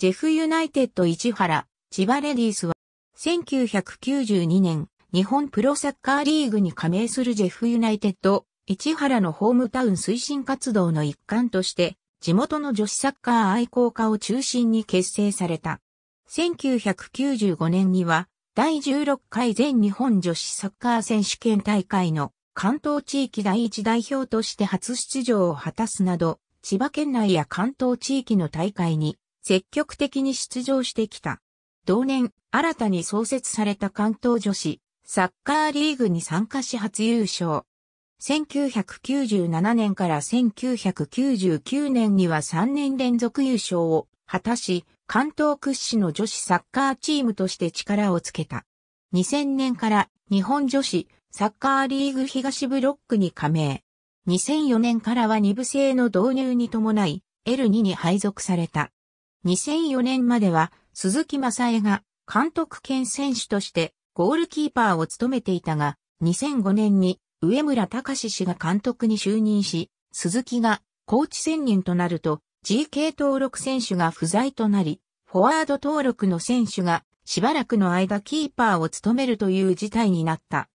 ジェフユナイテッド市原、千葉レディースは、1992年、日本プロサッカーリーグに加盟するジェフユナイテッド、市原のホームタウン推進活動の一環として、地元の女子サッカー愛好家を中心に結成された。1995年には、第16回全日本女子サッカー選手権大会の関東地域第一代表として初出場を果たすなど、千葉県内や関東地域の大会に積極的に出場してきた。同年、新たに創設された関東女子サッカーリーグに参加し初優勝。1997年から1999年には3年連続優勝を果たし、関東屈指の女子サッカーチームとして力をつけた。2000年から日本女子サッカーリーグ東ブロックに加盟。2004年からは2部制の導入に伴い、L2 に配属された。2004年までは鈴木正江が監督兼選手としてゴールキーパーを務めていたが、2005年に上村隆氏が監督に就任し、鈴木がコーチ専任となると GK 登録選手が不在となり、フォワード登録の選手がしばらくの間キーパーを務めるという事態になった。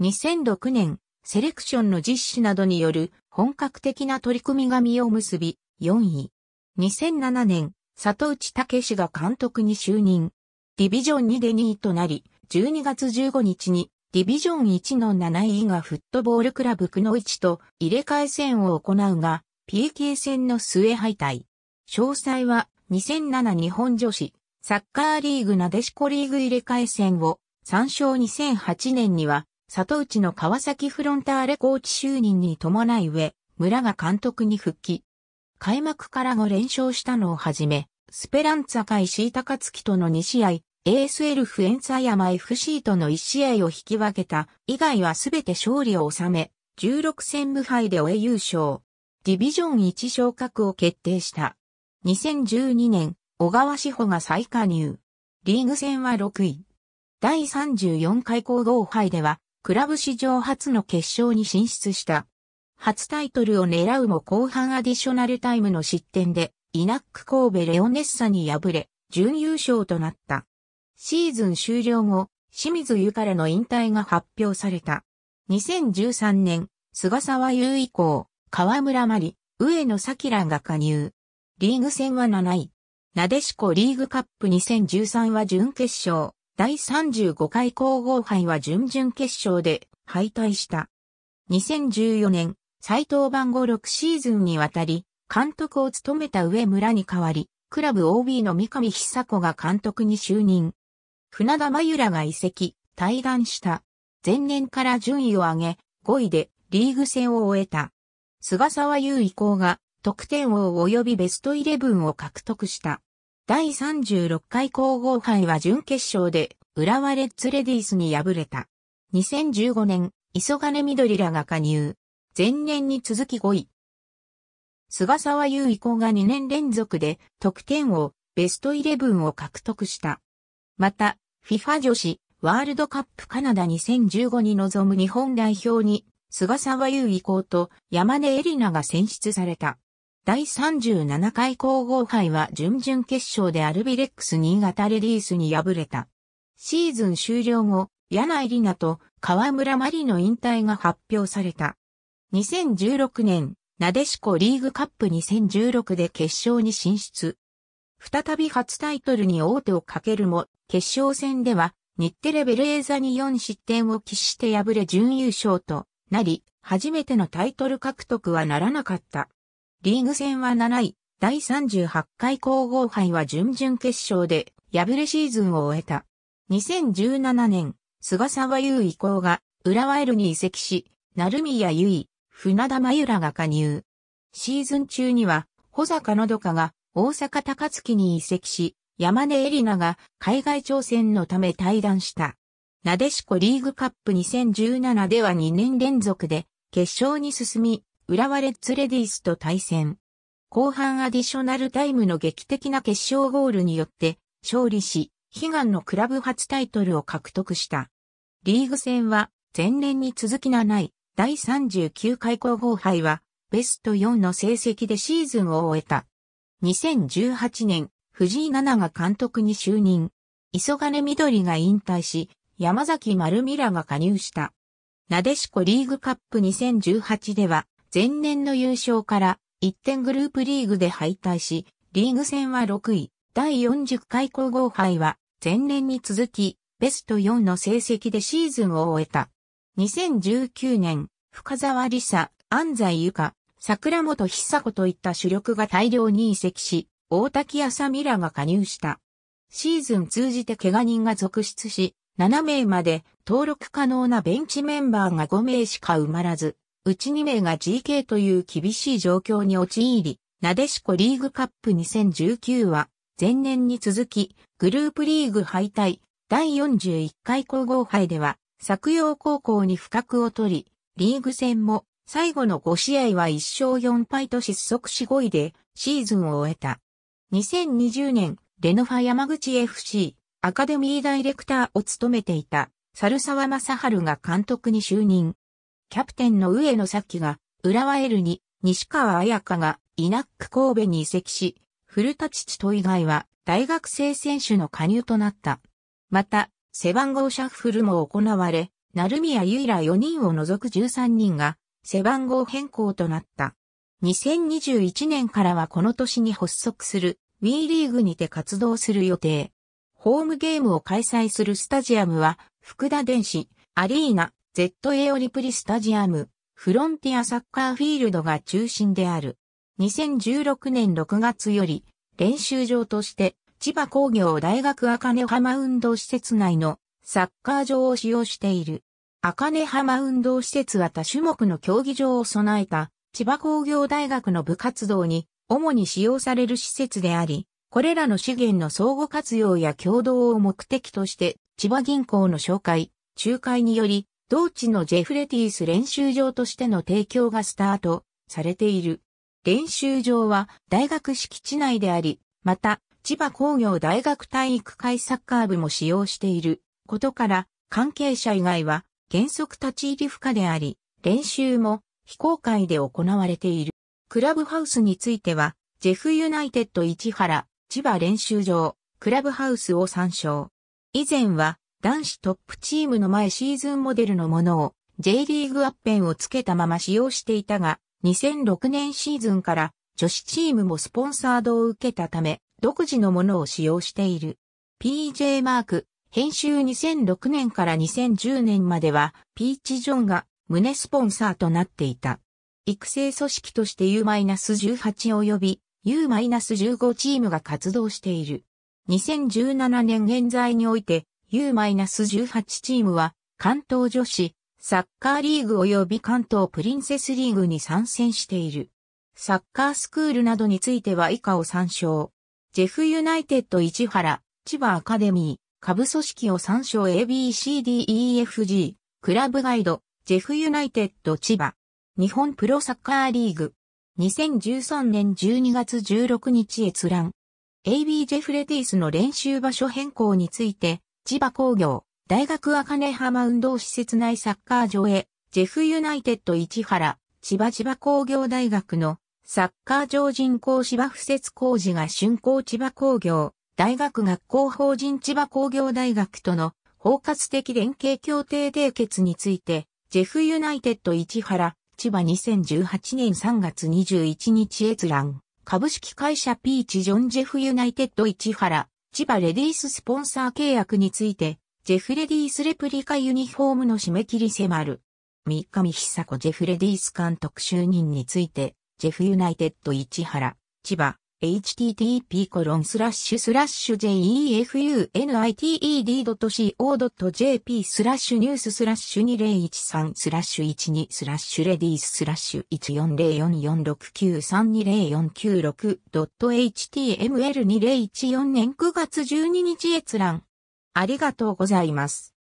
2006年、セレクションの実施などによる本格的な取り組みが実を結び、4位。2007年、里内武氏が監督に就任。ディビジョン2で2位となり、12月15日にディビジョン1の7位がフットボールクラブ久野市と入れ替え戦を行うが、PK 戦の末敗退。詳細は2007日本女子サッカーリーグなでしこリーグ入れ替え戦を参照2008年には里内の川崎フロンターレコーチ就任に伴い上、村が監督に復帰。開幕から5連勝したのをはじめ、スペランツァータカツキとの2試合、ASL フエンツァ山 FC との1試合を引き分けた以外はすべて勝利を収め、16戦無敗で終え優勝。ディビジョン1昇格を決定した。2012年、小川志保が再加入。リーグ戦は6位。第34回高動杯では、クラブ史上初の決勝に進出した。初タイトルを狙うも後半アディショナルタイムの失点で、イナック神戸レオネッサに敗れ、準優勝となった。シーズン終了後、清水湯からの引退が発表された。2013年、菅沢優以降、河村真理、上野咲らが加入。リーグ戦は7位。なでしこリーグカップ2013は準決勝。第35回皇后杯は準々決勝で敗退した。2014年、斎藤番後6シーズンにわたり、監督を務めた上村に代わり、クラブ OB の三上久子が監督に就任。船田真由らが移籍、対談した。前年から順位を上げ、5位でリーグ戦を終えた。菅沢優以降が得点王及びベストイレブンを獲得した。第36回皇后杯は準決勝で浦和レッズレディースに敗れた。2015年、磯金緑らが加入。前年に続き5位。菅沢優衣子が2年連続で得点王、ベストイレブンを獲得した。また、FIFA 女子ワールドカップカナダ2015に臨む日本代表に菅沢優衣子と山根エリナが選出された。第37回皇后杯は準々決勝でアルビレックス新潟レディースに敗れた。シーズン終了後、柳井里奈と河村マリの引退が発表された。2016年、なでしこリーグカップ2016で決勝に進出。再び初タイトルに王手をかけるも、決勝戦では、日テレベレーザに4失点を喫して敗れ準優勝となり、初めてのタイトル獲得はならなかった。リーグ戦は7位、第38回皇后杯は準々決勝で敗れシーズンを終えた。2017年、菅沢優以降が浦和エルに移籍し、鳴宮優衣、船田真由らが加入。シーズン中には、保坂のどかが大阪高槻に移籍し、山根エリナが海外挑戦のため対談した。なでしこリーグカップ2017では2年連続で決勝に進み、浦和レッズレディースと対戦。後半アディショナルタイムの劇的な決勝ゴールによって勝利し、悲願のクラブ初タイトルを獲得した。リーグ戦は前年に続きのない第39回皇后杯は、ベスト4の成績でシーズンを終えた。2018年、藤井七が監督に就任。磯金緑が引退し、山崎丸美らが加入した。なでしこリーグカップ2018では、前年の優勝から1点グループリーグで敗退し、リーグ戦は6位。第40回皇后杯は、前年に続き、ベスト4の成績でシーズンを終えた。2019年、深沢理沙、安西ゆか、桜本久子といった主力が大量に移籍し、大滝浅美らが加入した。シーズン通じて怪我人が続出し、7名まで登録可能なベンチメンバーが5名しか埋まらず、うち2名が GK という厳しい状況に陥り、なでしこリーグカップ2019は、前年に続き、グループリーグ敗退、第41回皇后杯では、作用高校に不覚を取り、リーグ戦も最後の5試合は1勝4敗と失速し5位でシーズンを終えた。2020年、レノファ山口 FC アカデミーダイレクターを務めていた猿沢正春が監督に就任。キャプテンの上野咲が浦和エルに西川彩香がイナック神戸に移籍し、古田父と以外は大学生選手の加入となった。また、背番号シャッフルも行われ、成宮ゆいら4人を除く13人が背番号変更となった。2021年からはこの年に発足するウィーリーグにて活動する予定。ホームゲームを開催するスタジアムは、福田電子、アリーナ、ZA オリプリスタジアム、フロンティアサッカーフィールドが中心である。2016年6月より、練習場として千葉工業大学赤根浜運動施設内のサッカー場を使用している。赤根浜運動施設は多種目の競技場を備えた千葉工業大学の部活動に主に使用される施設であり、これらの資源の相互活用や共同を目的として千葉銀行の紹介、仲介により同地のジェフレティース練習場としての提供がスタートされている。練習場は大学敷地内であり、また千葉工業大学体育会サッカー部も使用していることから、関係者以外は原則立ち入り不可であり、練習も非公開で行われている。クラブハウスについては、ジェフユナイテッド市原、千葉練習場、クラブハウスを参照。以前は、男子トップチームの前シーズンモデルのものを J リーグアッペンをつけたまま使用していたが、2006年シーズンから女子チームもスポンサードを受けたため、独自のものを使用している。PJ マーク、編集2006年から2010年までは、ピーチ・ジョンが胸スポンサーとなっていた。育成組織として U-18 及び U-15 チームが活動している。2017年現在において U-18 チームは関東女子サッカーリーグ及び関東プリンセスリーグに参戦している。サッカースクールなどについては以下を参照。ジェフユナイテッド市原、千葉アカデミー、下部組織を参照 ABCDEFG、クラブガイド、ジェフユナイテッド千葉、日本プロサッカーリーグ、2013年12月16日閲覧。AB ジェフレティスの練習場所変更について、千葉工業、大学赤根浜運動施設内サッカー場へ、ジェフユナイテッド市原、千葉千葉工業大学のサッカー場人工芝不設工事が竣工千葉工業、大学学校法人千葉工業大学との包括的連携協定締結について、ジェフユナイテッド市原、千葉2018年3月21日閲覧、株式会社ピーチジョンジェフユナイテッド市原、千葉レディーススポンサー契約について、ジェフレディースレプリカユニフォームの締め切り迫る。三上久子ジェフレディース監督就任について、ジェフユナイテッド市原、千葉、http コロンスラッシュスラッシュ j e f u n i t e d c o j p スラッシュニューススラッシュ2013スラッシュ12スラッシュレディーススラッシュ 14044693204496.html2014 年9月12日閲覧。ありがとうございます。